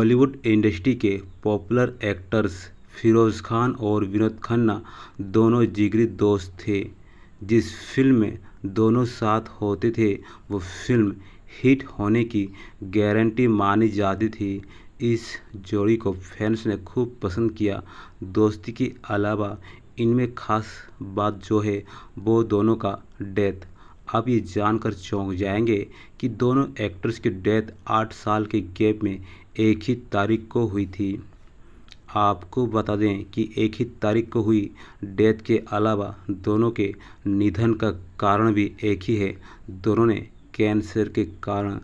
Bollywood industry के popular actors Feroz Khan और विनोद खन्ना दोनों जिगरी दोस्त थे जिस फिल्म में दोनों साथ होते थे वो फिल्म हिट होने की गारंटी मानी जाती थी इस जोड़ी को फैंस ने खूब पसंद किया दोस्ती के अलावा इनमें खास बात जो है वो दोनों का डेथ आप ये जानकर चौंक जाएंगे कि दोनों एक्टर्स की डेथ आठ साल के गैप में एक ही तारीख को हुई थी आपको बता दें कि एक ही तारीख को हुई डेथ के अलावा दोनों के निधन का कारण भी एक ही है दोनों ने कैंसर के कारण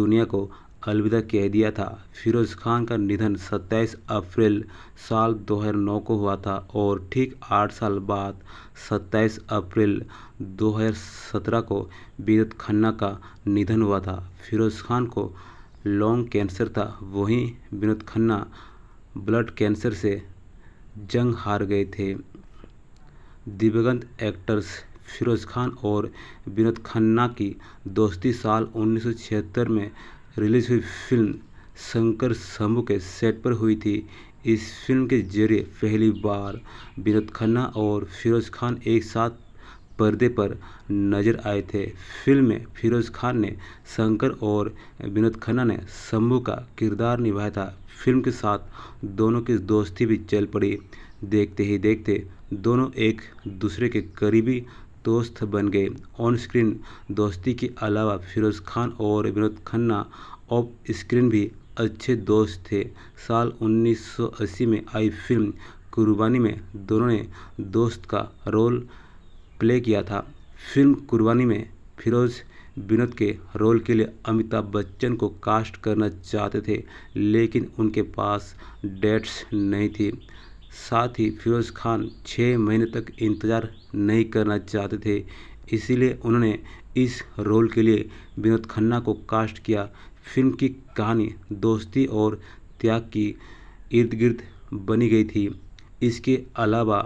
दुनिया को अलविदा कह दिया था फिरोज़ खान का निधन 27 अप्रैल साल 2009 को हुआ था और ठीक आठ साल बाद 27 अप्रैल 2017 को विद्युत खन्ना का निधन हुआ था फिरोज़ खान को लॉन्ग कैंसर था वहीं विनोद खन्ना ब्लड कैंसर से जंग हार गए थे दिवंगत एक्टर्स फिरोज़ खान और विनोद खन्ना की दोस्ती साल 1976 में रिलीज हुई फिल्म शंकर शंभू के सेट पर हुई थी इस फिल्म के जरिए पहली बार विनोद खन्ना और फिरोज खान एक साथ पर्दे पर नजर आए थे फिल्म में फिरोज खान ने शंकर और विनोद खन्ना ने शंभू का किरदार निभाया था फिल्म के साथ दोनों की दोस्ती भी चल पड़ी देखते ही देखते दोनों एक दूसरे के करीबी दोस्त बन गए ऑन स्क्रीन दोस्ती के अलावा फिरोज़ खान और विनोद खन्ना ऑफ स्क्रीन भी अच्छे दोस्त थे साल 1980 में आई फिल्म कुर्बानी में दोनों ने दोस्त का रोल प्ले किया था फिल्म कुर्बानी में फिरोज विनोद के रोल के लिए अमिताभ बच्चन को कास्ट करना चाहते थे लेकिन उनके पास डेट्स नहीं थी साथ ही फिरोज़ खान छः महीने तक इंतज़ार नहीं करना चाहते थे इसीलिए उन्होंने इस रोल के लिए विनोद खन्ना को कास्ट किया फिल्म की कहानी दोस्ती और त्याग की इर्द गिर्द बनी गई थी इसके अलावा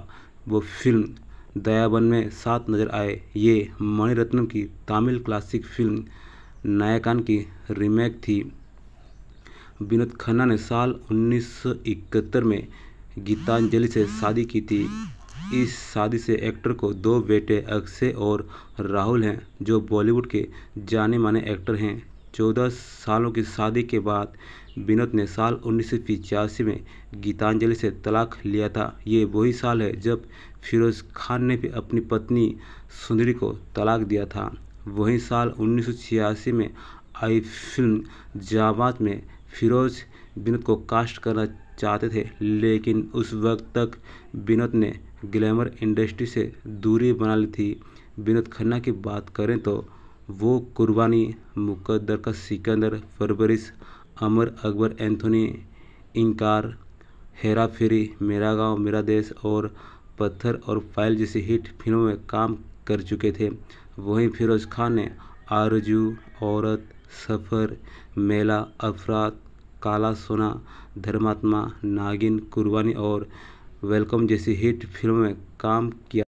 वो फिल्म दयाबन में साथ नजर आए ये मणिरत्नम की तमिल क्लासिक फिल्म नायकान की रीमेक थी विनोद खन्ना ने साल 1971 में गीतांजलि से शादी की थी इस शादी से एक्टर को दो बेटे अक्षय और राहुल हैं जो बॉलीवुड के जाने माने एक्टर हैं चौदह सालों की शादी के बाद विनोद ने साल उन्नीस में गीतांजलि से तलाक लिया था ये वही साल है जब फिरोज़ खान ने भी अपनी पत्नी सुंदरी को तलाक दिया था वही साल उन्नीस में आई फिल्म जाबात में फिरोज विनोद को कास्ट करना चाहते थे लेकिन उस वक्त तक विनोद ने ग्लैमर इंडस्ट्री से दूरी बना ली थी विनोद खन्ना की बात करें तो वो कुर्बानी मुकद्दर का सिकंदर फरवरिश अमर अकबर एंथोनी इनकार हेरा फेरी मेरा गांव मेरा देश और पत्थर और फाइल जैसी हिट फिल्मों में काम कर चुके थे वहीं फिरोज खान ने आरजू औरत सफ़र मेला अफरात काला सोना धर्मात्मा नागिन कुर्बानी और वेलकम जैसी हिट फिल्मों में काम किया